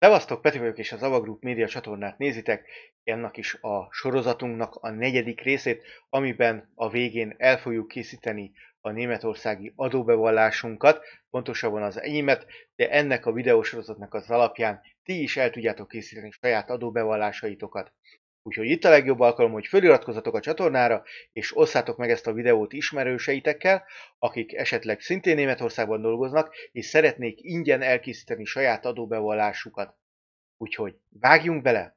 Szevasztok, Peti vagyok és az Ava média csatornát nézitek, ennek is a sorozatunknak a negyedik részét, amiben a végén el fogjuk készíteni a németországi adóbevallásunkat, pontosabban az enyémet, de ennek a videósorozatnak az alapján ti is el tudjátok készíteni saját adóbevallásaitokat. Úgyhogy itt a legjobb alkalom, hogy feliratkozzatok a csatornára, és osszátok meg ezt a videót ismerőseitekkel, akik esetleg szintén Németországban dolgoznak, és szeretnék ingyen elkészíteni saját adóbevallásukat. Úgyhogy vágjunk bele!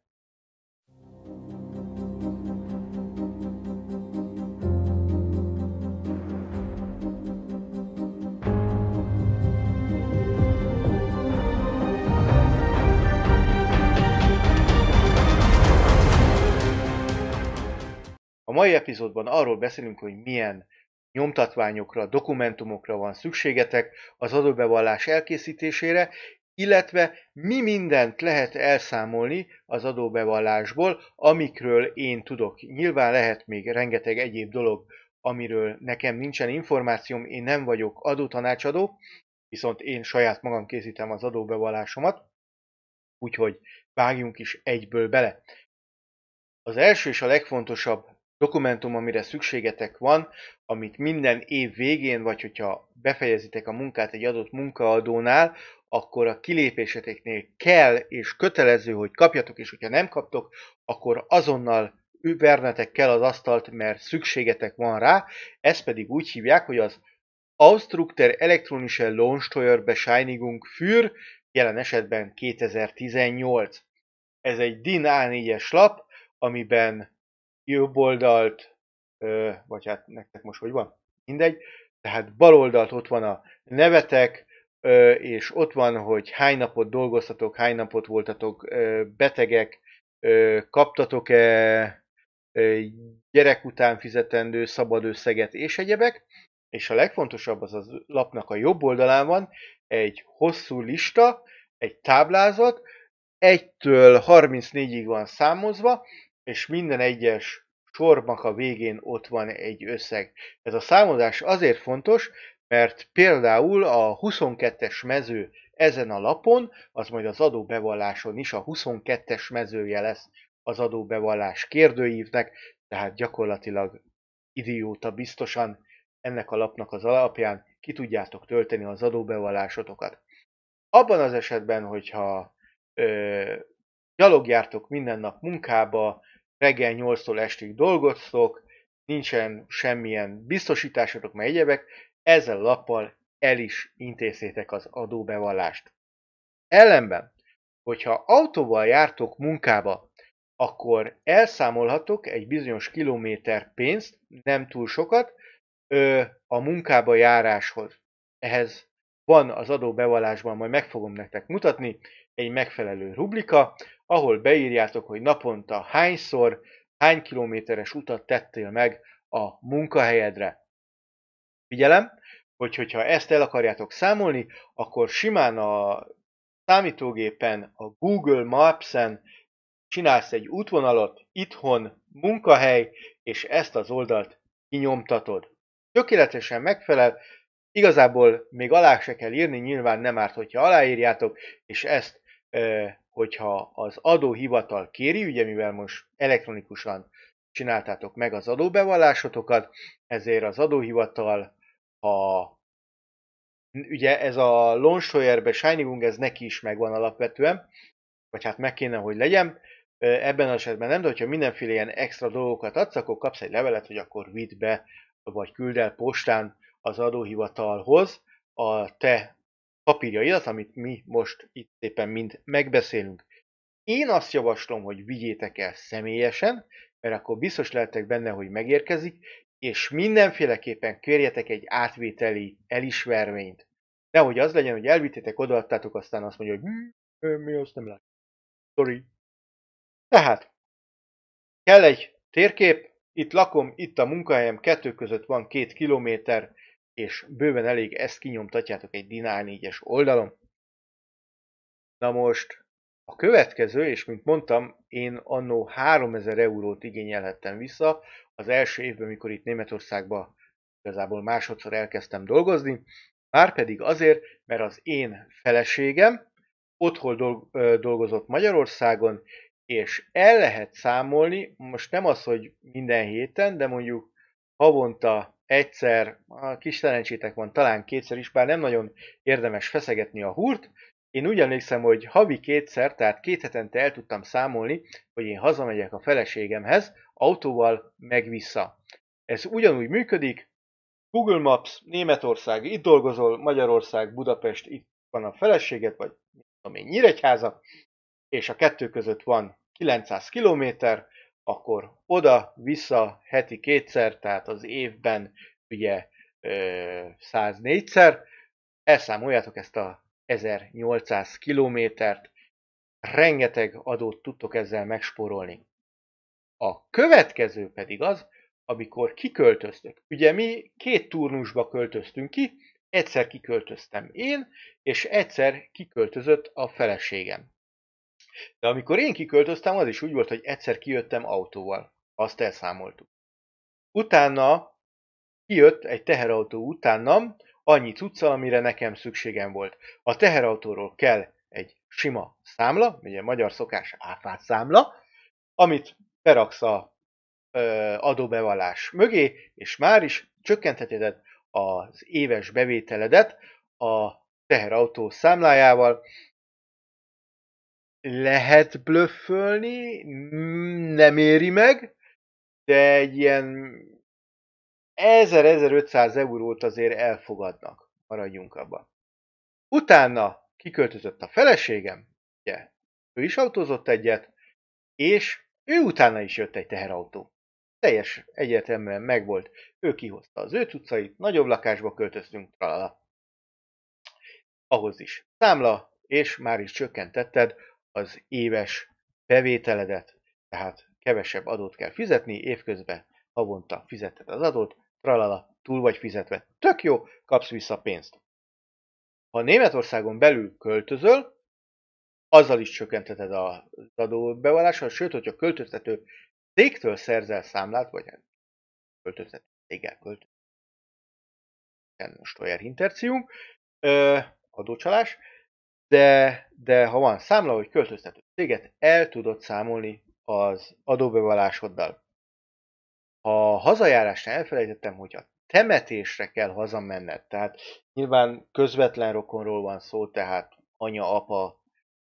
A mai epizódban arról beszélünk, hogy milyen nyomtatványokra, dokumentumokra van szükségetek az adóbevallás elkészítésére, illetve mi mindent lehet elszámolni az adóbevallásból, amikről én tudok. Nyilván lehet még rengeteg egyéb dolog, amiről nekem nincsen információm, én nem vagyok adótanácsadó, viszont én saját magam készítem az adóbevallásomat, úgyhogy vágjunk is egyből bele. Az első és a legfontosabb dokumentum, amire szükségetek van, amit minden év végén, vagy hogyha befejezitek a munkát egy adott munkaadónál, akkor a kilépéseteknél kell és kötelező, hogy kapjatok, és hogyha nem kaptok, akkor azonnal vernetek kell az asztalt, mert szükségetek van rá, ezt pedig úgy hívják, hogy az Ausdruck elektronische elektronische Lohnsteuerbescheinigung für, jelen esetben 2018. Ez egy DIN A4-es lap, amiben jobboldalt, vagy hát nektek most hogy van? Mindegy. Tehát baloldalt ott van a nevetek, és ott van, hogy hány napot dolgoztatok, hány napot voltatok betegek, kaptatok-e gyerek után fizetendő szabad összeget és egyebek, és a legfontosabb az az lapnak a jobb oldalán van egy hosszú lista, egy táblázat, 1-től 34-ig van számozva, és minden egyes sornak a végén ott van egy összeg. Ez a számozás azért fontos, mert például a 22-es mező ezen a lapon, az majd az adóbevalláson is a 22-es mezője lesz az adóbevallás kérdőívnek, tehát gyakorlatilag idióta biztosan ennek a lapnak az alapján ki tudjátok tölteni az adóbevallásotokat. Abban az esetben, hogyha ö, gyalogjártok minden nap munkába, reggel 8-tól estig dolgoztok, nincsen semmilyen biztosításotok, mert egyebek, ezzel a lappal el is intézzétek az adóbevallást. Ellenben, hogyha autóval jártok munkába, akkor elszámolhatok egy bizonyos kilométer pénzt, nem túl sokat, a munkába járáshoz. Ehhez van az adóbevallásban, majd meg fogom nektek mutatni, egy megfelelő rublika, ahol beírjátok, hogy naponta hányszor, hány kilométeres utat tettél meg a munkahelyedre. Figyelem, hogy hogyha ezt el akarjátok számolni, akkor simán a számítógépen, a Google Maps-en csinálsz egy útvonalat, itthon, munkahely, és ezt az oldalt kinyomtatod. Tökéletesen megfelel, igazából még alá se kell írni, nyilván nem árt, hogyha aláírjátok, és ezt hogyha az adóhivatal kéri, ugye mivel most elektronikusan csináltátok meg az adóbevallásotokat, ezért az adóhivatal, ha ugye ez a Lonshoyerbe Shiningunk, ez neki is megvan alapvetően, vagy hát meg kéne, hogy legyen, ebben az esetben nem, de hogyha mindenféle ilyen extra dolgokat adsz, akkor kapsz egy levelet, hogy akkor vidd be, vagy küld el postán az adóhivatalhoz a te papírjaidat, amit mi most itt éppen mind megbeszélünk. Én azt javaslom, hogy vigyétek el személyesen, mert akkor biztos lehetek benne, hogy megérkezik, és mindenféleképpen kérjetek egy átvételi elismervényt. Nehogy az legyen, hogy elvittétek, odaadtátok, aztán azt mondja, hogy hm, mi azt nem lát. Sorry. Tehát, kell egy térkép, itt lakom, itt a munkahelyem, kettő között van két kilométer, és bőven elég ezt kinyomtatjátok egy Dinár 4-es oldalon. Na most a következő, és mint mondtam, én annó 3000 eurót igényelhettem vissza az első évben, mikor itt Németországba igazából másodszor elkezdtem dolgozni, már pedig azért, mert az én feleségem otthon dolgozott Magyarországon, és el lehet számolni, most nem az, hogy minden héten, de mondjuk havonta egyszer, a kis szerencsétek van, talán kétszer is, bár nem nagyon érdemes feszegetni a húrt. Én úgy emlékszem, hogy havi kétszer, tehát két hetente el tudtam számolni, hogy én hazamegyek a feleségemhez, autóval meg vissza. Ez ugyanúgy működik, Google Maps, Németország, itt dolgozol, Magyarország, Budapest, itt van a feleséged, vagy tudom én, Nyíregyháza, és a kettő között van 900 kilométer, akkor oda-vissza heti kétszer, tehát az évben ugye 104-szer, elszámoljátok ezt a 1800 kilométert, rengeteg adót tudtok ezzel megspórolni. A következő pedig az, amikor kiköltöztök. Ugye mi két turnusba költöztünk ki, egyszer kiköltöztem én, és egyszer kiköltözött a feleségem. De amikor én kiköltöztem, az is úgy volt, hogy egyszer kijöttem autóval. Azt elszámoltuk. Utána kijött egy teherautó utánam, annyi cucca, amire nekem szükségem volt. A teherautóról kell egy sima számla, ugye magyar szokás áfát számla, amit beraksz a ö, adóbevallás mögé, és már is csökkentheted az éves bevételedet a teherautó számlájával, lehet blöffölni, mm, nem éri meg, de egy ilyen 1000-1500 eurót azért elfogadnak. Maradjunk abba. Utána kiköltözött a feleségem, ugye, ő is autózott egyet, és ő utána is jött egy teherautó. Teljes egyértelműen megvolt. Ő kihozta az ő cuccait, nagyobb lakásba költöztünk, tralala. Ahhoz is számla, és már is csökkentetted az éves bevételedet, tehát kevesebb adót kell fizetni, évközben havonta fizetted az adót, tralala, túl vagy fizetve, tök jó, kapsz vissza pénzt. Ha Németországon belül költözöl, azzal is csökkenteted az adóbevallással, sőt, hogyha költöztető cégtől szerzel számlát, vagy hát költöztető céggel költöztető, most olyan intercium, adócsalás, de, de ha van számla, hogy költöztető céget, el tudod számolni az adóbevallásoddal. A hazajárásnál elfelejtettem, hogy a temetésre kell hazamenned. Tehát nyilván közvetlen rokonról van szó, tehát anya, apa,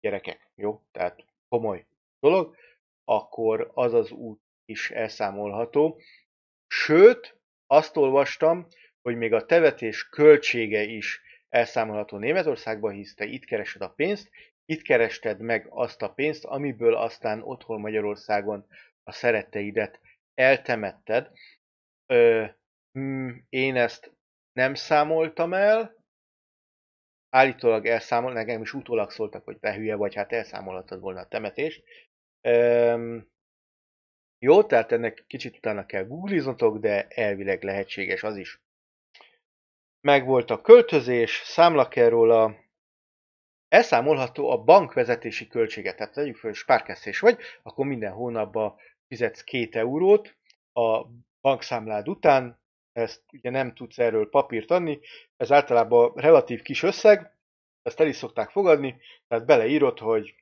gyerekek, jó? Tehát komoly dolog, akkor az az út is elszámolható. Sőt, azt olvastam, hogy még a tevetés költsége is elszámolható Németországba hisz te itt keresed a pénzt, itt kerested meg azt a pénzt, amiből aztán otthon Magyarországon a szeretteidet eltemetted. Ö, mm, én ezt nem számoltam el, állítólag elszámol, nekem is utólag szóltak, hogy te hülye vagy, hát elszámolhatod volna a temetést. Ö, jó, tehát ennek kicsit utána kell googliznotok, de elvileg lehetséges az is megvolt a költözés, számla kell róla, elszámolható a bankvezetési költséget, tehát tegyük fel, spárkesztés vagy, akkor minden hónapban fizetsz két eurót a bankszámlád után, ezt ugye nem tudsz erről papírt adni, ez általában relatív kis összeg, ezt el is szokták fogadni, tehát beleírod, hogy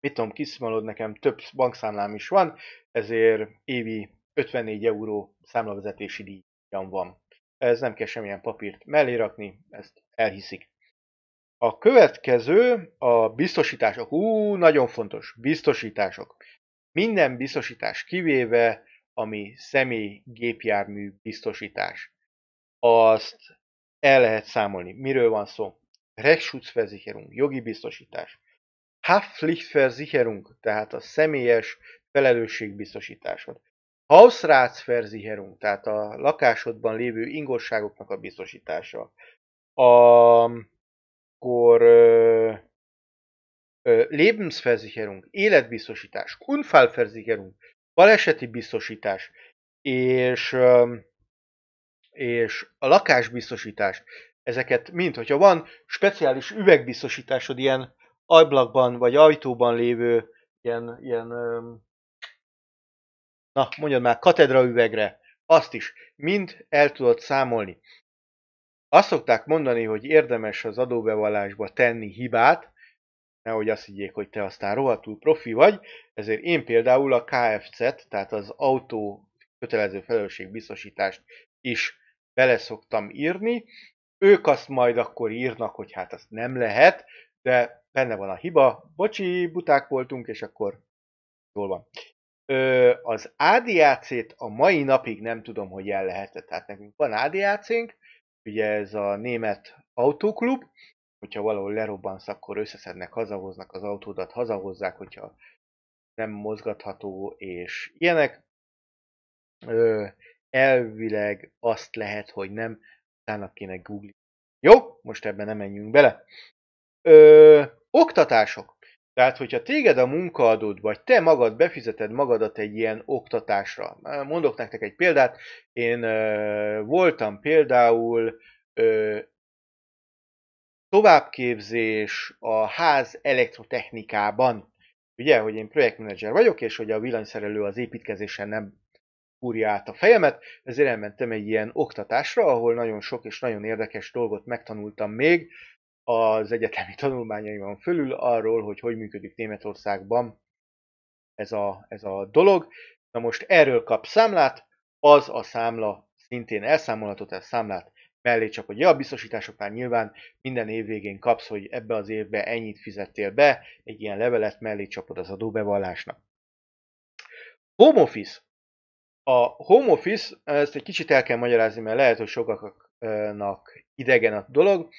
mit tudom, kiszmalod, nekem több bankszámlám is van, ezért évi 54 euró számlavezetési díjam van ez nem kell semmilyen papírt mellé rakni, ezt elhiszik. A következő a biztosítások. Ú, nagyon fontos, biztosítások. Minden biztosítás kivéve, ami személy gépjármű biztosítás. Azt el lehet számolni. Miről van szó? Rechtsschutzversicherung, jogi biztosítás. Haftpflichtversicherung, tehát a személyes felelősségbiztosításod. Hausratsverzicherung, tehát a lakásodban lévő ingosságoknak a biztosítása. A, akkor ö, Lebensversicherung, életbiztosítás, Unfallversicherung, baleseti biztosítás, és, ö, és a lakásbiztosítás. Ezeket mint hogyha van speciális üvegbiztosításod ilyen ajblakban vagy ajtóban lévő ilyen, ilyen Na, mondjad már, katedra üvegre. Azt is. Mind el tudod számolni. Azt szokták mondani, hogy érdemes az adóbevallásba tenni hibát, nehogy azt higgyék, hogy te aztán rohadtul profi vagy, ezért én például a KFC-t, tehát az autó kötelező felelősségbiztosítást is bele szoktam írni. Ők azt majd akkor írnak, hogy hát azt nem lehet, de benne van a hiba, bocsi, buták voltunk, és akkor jól van. Ö, az ADAC-t a mai napig nem tudom, hogy el lehetett. Tehát nekünk van ADAC-nk, ugye ez a német autóklub, hogyha valahol lerobbansz, akkor összeszednek, hazahoznak az autódat, hazahozzák, hogyha nem mozgatható, és ilyenek. Ö, elvileg azt lehet, hogy nem, utána kéne Google? Jó, most ebben nem menjünk bele. Ö, oktatások. Tehát, hogyha téged a munkaadód, vagy te magad befizeted magadat egy ilyen oktatásra. Mondok nektek egy példát. Én ö, voltam például ö, továbbképzés a ház elektrotechnikában. Ugye, hogy én projektmenedzser vagyok, és hogy a villanyszerelő az építkezésen nem kúrja át a fejemet, ezért elmentem egy ilyen oktatásra, ahol nagyon sok és nagyon érdekes dolgot megtanultam még, az egyetemi tanulmányaimon fölül arról, hogy hogy működik Németországban ez a, ez a dolog. Na most erről kap számlát, az a számla szintén elszámolható, tehát számlát mellé csak, hogy ja, biztosításoknál nyilván minden év végén kapsz, hogy ebbe az évbe ennyit fizettél be, egy ilyen levelet mellé csapod az adóbevallásnak. Home office. A home office, ezt egy kicsit el kell magyarázni, mert lehet, hogy sokaknak idegen a dolog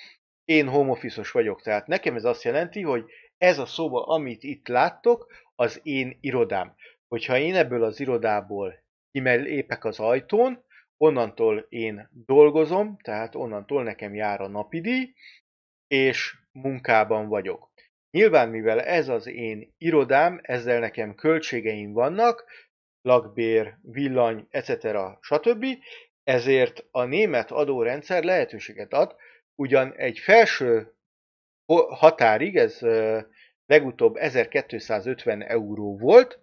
én home office vagyok, tehát nekem ez azt jelenti, hogy ez a szoba, amit itt láttok, az én irodám. Hogyha én ebből az irodából épek az ajtón, onnantól én dolgozom, tehát onnantól nekem jár a napidíj, és munkában vagyok. Nyilván, mivel ez az én irodám, ezzel nekem költségeim vannak, lakbér, villany, etc. stb., ezért a német adórendszer lehetőséget ad, ugyan egy felső határig, ez legutóbb 1250 euró volt,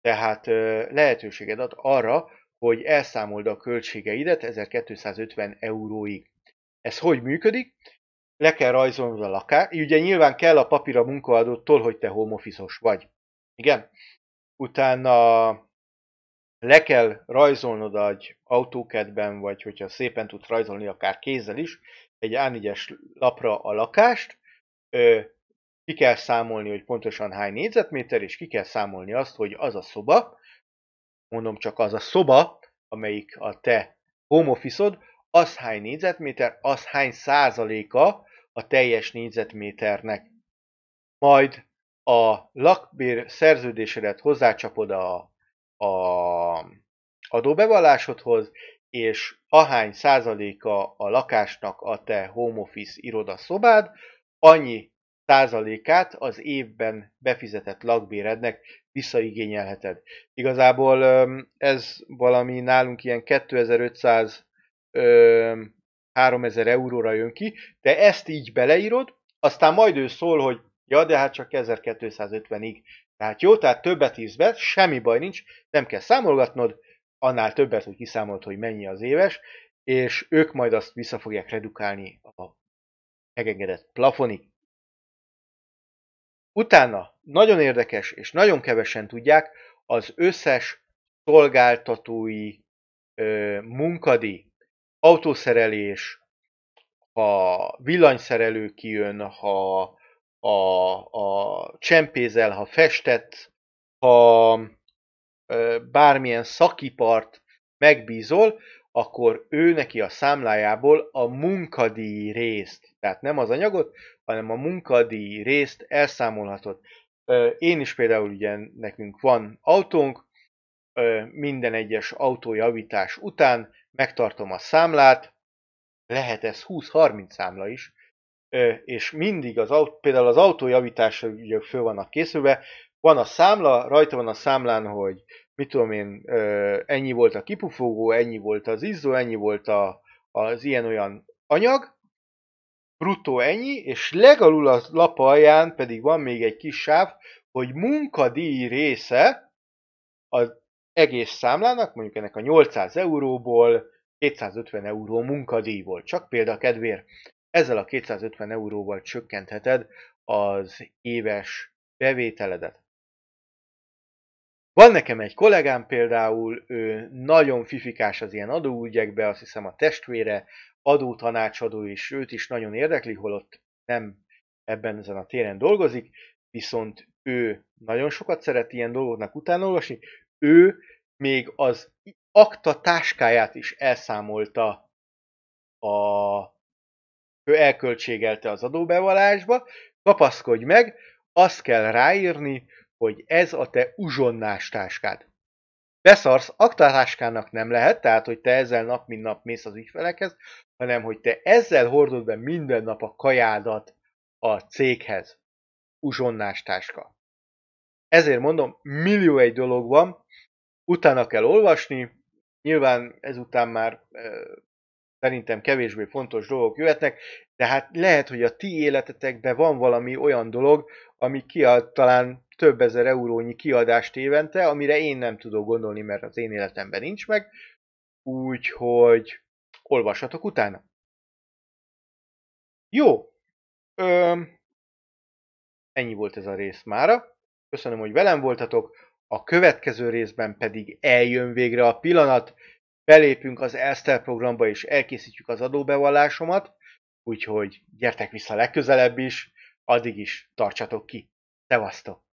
tehát lehetőséged ad arra, hogy elszámold a költségeidet 1250 euróig. Ez hogy működik? Le kell rajzolnod a lakást, ugye nyilván kell a papír a munkaadótól, hogy te home vagy. Igen? Utána le kell rajzolnod egy autókedben, vagy hogyha szépen tudsz rajzolni, akár kézzel is, egy A4-es lapra a lakást, ö, ki kell számolni, hogy pontosan hány négyzetméter, és ki kell számolni azt, hogy az a szoba, mondom csak az a szoba, amelyik a te home office az hány négyzetméter, az hány százaléka a teljes négyzetméternek. Majd a lakbér szerződésedet hozzácsapod a, a adóbevallásodhoz, és ahány százaléka a lakásnak a te home office irodaszobád, annyi százalékát az évben befizetett lakbérednek visszaigényelheted. Igazából ez valami nálunk ilyen 2500 3000 euróra jön ki, de ezt így beleírod, aztán majd ő szól, hogy ja, de hát csak 1250-ig. Tehát jó, tehát többet írsz be, semmi baj nincs, nem kell számolgatnod, annál többet, hogy kiszámolt, hogy mennyi az éves, és ők majd azt vissza fogják redukálni a megengedett plafonig. Utána nagyon érdekes, és nagyon kevesen tudják, az összes szolgáltatói ö, munkadi, autószerelés, ha villanyszerelő kijön, ha a, a csempézel, ha festett, ha bármilyen szakipart megbízol, akkor ő neki a számlájából a munkadíj részt, tehát nem az anyagot, hanem a munkadíj részt elszámolhatod. Én is például ugye nekünk van autónk, minden egyes autójavítás után megtartom a számlát, lehet ez 20-30 számla is, és mindig az autó, például az autójavításra ugye föl vannak készülve, van a számla, rajta van a számlán, hogy mit tudom én, ennyi volt a kipufogó, ennyi volt az izzó, ennyi volt a, az ilyen-olyan anyag, bruttó ennyi, és legalul a lap alján pedig van még egy kis sáv, hogy munkadíj része az egész számlának, mondjuk ennek a 800 euróból 250 euró munkadíj volt, csak példa kedvér. Ezzel a 250 euróval csökkentheted az éves bevételedet. Van nekem egy kollégám például, ő nagyon fifikás az ilyen adóügyekbe, azt hiszem a testvére adótanácsadó, és őt is nagyon érdekli, holott nem ebben ezen a téren dolgozik, viszont ő nagyon sokat szeret ilyen dolgoknak utánolvasni, ő még az akta táskáját is elszámolta a ő elköltségelte az adóbevallásba, kapaszkodj meg, azt kell ráírni, hogy ez a te uzsonnás táskád. Beszarsz, aktatáskának nem lehet, tehát hogy te ezzel nap mint nap mész az ügyfelekhez, hanem hogy te ezzel hordod be minden nap a kajádat a céghez. Uzsonnás táska. Ezért mondom, millió egy dolog van, utána kell olvasni, nyilván ezután már szerintem kevésbé fontos dolgok jöhetnek, de hát lehet, hogy a ti életetekben van valami olyan dolog, ami kiad talán több ezer eurónyi kiadást évente, amire én nem tudok gondolni, mert az én életemben nincs meg, úgyhogy olvashatok utána. Jó, Ö, ennyi volt ez a rész mára. Köszönöm, hogy velem voltatok, a következő részben pedig eljön végre a pillanat, belépünk az Elster programba és elkészítjük az adóbevallásomat, úgyhogy gyertek vissza legközelebb is, addig is tartsatok ki. Szevasztok!